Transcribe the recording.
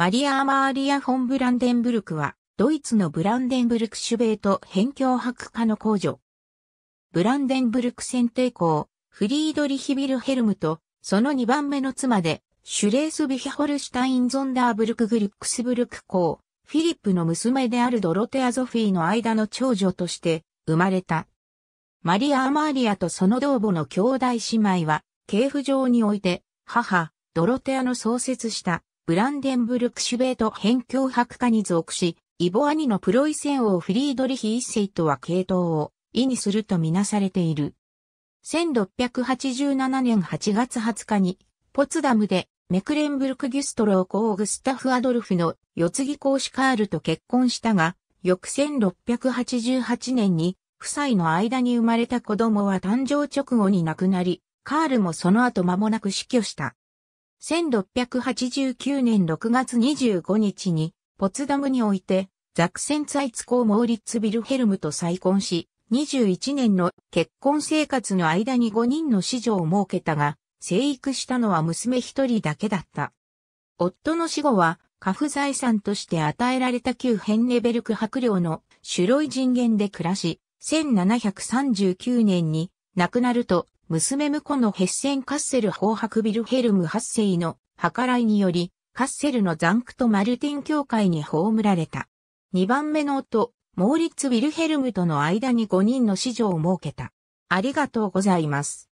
マリア・アマーリア・フォン・ブランデンブルクは、ドイツのブランデンブルクシュベート辺境博化の工女。ブランデンブルク選定校、フリードリヒ・ビルヘルムと、その2番目の妻で、シュレース・ビヒホルシュタイン・ゾンダーブルク・グリックスブルク校、フィリップの娘であるドロテア・ゾフィーの間の長女として生まれた。マリア・アマーリアとその同母の兄弟姉妹は、系譜上において、母、ドロテアの創設したブランデンブルクシュベート辺境博化に属し、イボアニのプロイセン王フリードリヒ一世とは系統を意にするとみなされている。1687年8月20日に、ポツダムでメクレンブルク・ギュストローコーグスタフ・アドルフの四次。ぎ公子カールと結婚したが、翌1688年に夫妻の間に生まれた子供は誕生直後に亡くなり、カールもその後間もなく死去した。1689年6月25日に、ポツダムにおいて、ザクセンツァイツ公モーリッツ・ビルヘルムと再婚し、21年の結婚生活の間に5人の子女を設けたが、生育したのは娘一人だけだった。夫の死後は、家父財産として与えられた旧ヘンネベルク伯領のシュロイ人間で暮らし、1739年に亡くなると娘婿のヘッセン・カッセル紅白ビルヘルム8世の計らいにより、カッセルのザンクとマルティン教会に葬られた。2番目の夫、モーリッツ・ウィルヘルムとの間に5人の子女を設けた。ありがとうございます。